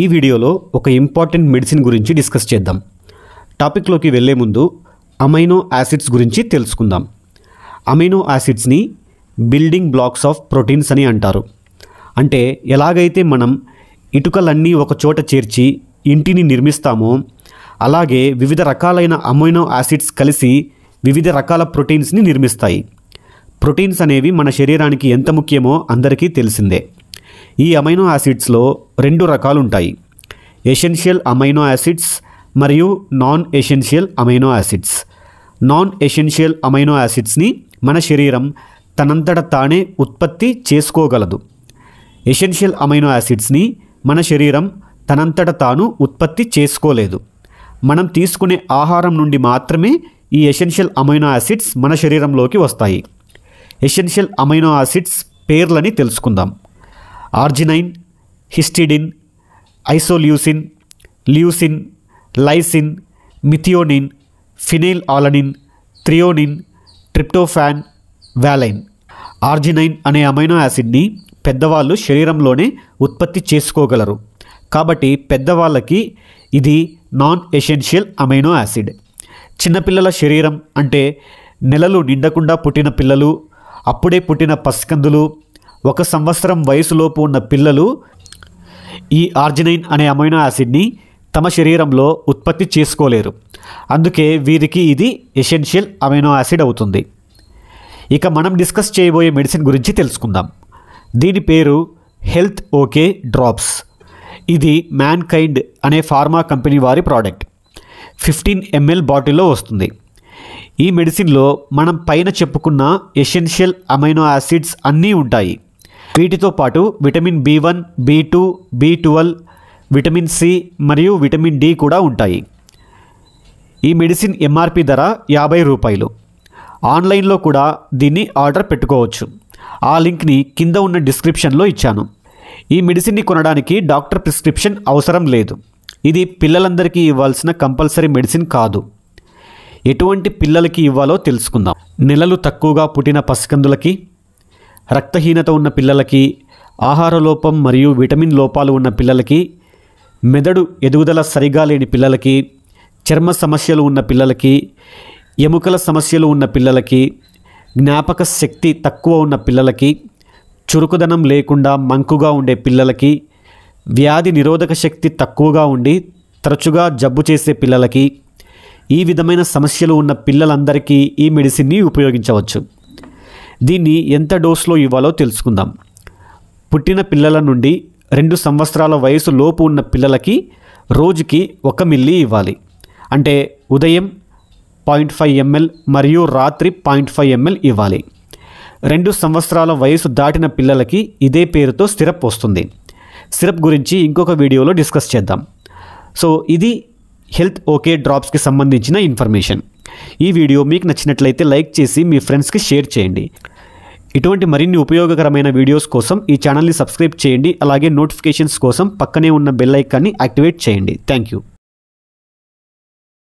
ఈ వీడియోలో ఒక ఇంపార్టెంట్ మెడిసిన్ గురించి డిస్కస్ చేద్దాం టాపిక్లోకి వెళ్లే ముందు అమైనో యాసిడ్స్ గురించి తెలుసుకుందాం అమైనో యాసిడ్స్ని బిల్డింగ్ బ్లాక్స్ ఆఫ్ ప్రోటీన్స్ అని అంటారు అంటే ఎలాగైతే మనం ఇటుకలన్నీ ఒక చోట చేర్చి ఇంటిని నిర్మిస్తామో అలాగే వివిధ రకాలైన అమైనో యాసిడ్స్ కలిసి వివిధ రకాల ప్రోటీన్స్ని నిర్మిస్తాయి ప్రోటీన్స్ అనేవి మన శరీరానికి ఎంత ముఖ్యమో అందరికీ తెలిసిందే ఈ అమైనో యాసిడ్స్లో రెండు రకాలు ఉంటాయి ఎసెన్షియల్ అమైనో యాసిడ్స్ మరియు non essential amino acids non essential amino యాసిడ్స్ని మన శరీరం తనంతట తానే ఉత్పత్తి చేసుకోగలదు ఎసెన్షియల్ అమైనో యాసిడ్స్ని మన శరీరం తనంతట తాను ఉత్పత్తి చేసుకోలేదు మనం తీసుకునే ఆహారం నుండి మాత్రమే ఈ ఎసెన్షియల్ అమైనో యాసిడ్స్ మన శరీరంలోకి వస్తాయి ఎసెన్షియల్ అమైనో యాసిడ్స్ పేర్లని తెలుసుకుందాం arginine histidine isoleucine leucine lysine methionine phenyl alanine threonine tryptophan valine arginine అనే అమైనో యాసిడ్ని పెద్దవాళ్ళు శరీరంలోనే ఉత్పత్తి చేసుకోగలరు కాబట్టి పెద్దవాళ్ళకి ఇది నాన్ ఎసెన్షియల్ అమైనో యాసిడ్ చిన్నపిల్లల శరీరం అంటే నెలలు నిండకుండా పుట్టిన పిల్లలు అప్పుడే పుట్టిన పసికందులు ఒక సంవత్సరం వయసులోపు ఉన్న పిల్లలు ఈ ఆర్జినైన్ అనే అమైనో యాసిడ్ని తమ శరీరంలో ఉత్పత్తి చేసుకోలేరు అందుకే వీరికి ఇది ఎసెన్షియల్ అమైనో యాసిడ్ అవుతుంది ఇక మనం డిస్కస్ చేయబోయే మెడిసిన్ గురించి తెలుసుకుందాం దీని పేరు హెల్త్ ఓకే డ్రాప్స్ ఇది మ్యాన్ కైండ్ అనే ఫార్మా కంపెనీ వారి ప్రోడక్ట్ ఫిఫ్టీన్ ఎంఎల్ బాటిల్లో వస్తుంది ఈ మెడిసిన్లో మనం పైన చెప్పుకున్న ఎసెన్షియల్ అమైనో యాసిడ్స్ అన్నీ ఉంటాయి వీటితో పాటు vitamin B one B two B twelve vitamin C మరియు విటమిన్ డి కూడా ఉంటాయి ఈ మెడిసిన్ ఎంఆర్పి ధర యాభై రూపాయలు ఆన్లైన్లో కూడా దీన్ని ఆర్డర్ పెట్టుకోవచ్చు ఆ లింక్ని కింద ఉన్న డిస్క్రిప్షన్లో ఇచ్చాను ఈ మెడిసిన్ని కొనడానికి డాక్టర్ ప్రిస్క్రిప్షన్ అవసరం లేదు ఇది పిల్లలందరికీ ఇవ్వాల్సిన కంపల్సరీ మెడిసిన్ కాదు ఎటువంటి పిల్లలకి ఇవ్వాలో తెలుసుకుందాం నెలలు తక్కువగా పుట్టిన పసికందులకి రక్తహీనత ఉన్న పిల్లలకి ఆహార లోపం మరియు విటమిన్ లోపాలు ఉన్న పిల్లలకి మెదడు ఎదుగుదల సరిగా లేని పిల్లలకి చర్మ సమస్యలు ఉన్న పిల్లలకి ఎముకల సమస్యలు ఉన్న పిల్లలకి జ్ఞాపక శక్తి తక్కువ ఉన్న పిల్లలకి చురుకుదనం లేకుండా మంకుగా ఉండే పిల్లలకి వ్యాధి నిరోధక శక్తి తక్కువగా ఉండి తరచుగా జబ్బు చేసే పిల్లలకి ఈ విధమైన సమస్యలు ఉన్న పిల్లలందరికీ ఈ మెడిసిన్ని ఉపయోగించవచ్చు దీన్ని ఎంత డోస్లో ఇవ్వాలో తెలుసుకుందాం పుట్టిన పిల్లల నుండి రెండు సంవత్సరాల వయసు లోపు ఉన్న పిల్లలకి రోజుకి ఒక మిల్లీ ఇవ్వాలి అంటే ఉదయం పాయింట్ ఫైవ్ ఎంఎల్ మరియు రాత్రి పాయింట్ ఫైవ్ ఎంఎల్ ఇవ్వాలి రెండు సంవత్సరాల వయసు దాటిన పిల్లలకి ఇదే పేరుతో సిరప్ వస్తుంది సిరప్ గురించి ఇంకొక వీడియోలో డిస్కస్ చేద్దాం సో ఇది హెల్త్ ఓకే డ్రాప్స్కి సంబంధించిన ఇన్ఫర్మేషన్ ఈ వీడియో మీకు నచ్చినట్లయితే లైక్ చేసి మీ ఫ్రెండ్స్కి షేర్ చేయండి ఇటువంటి మరిన్ని ఉపయోగకరమైన వీడియోస్ కోసం ఈ ఛానల్ని సబ్స్క్రైబ్ చేయండి అలాగే నోటిఫికేషన్స్ కోసం పక్కనే ఉన్న బెల్ ఐకాన్ని యాక్టివేట్ చేయండి థ్యాంక్ యూ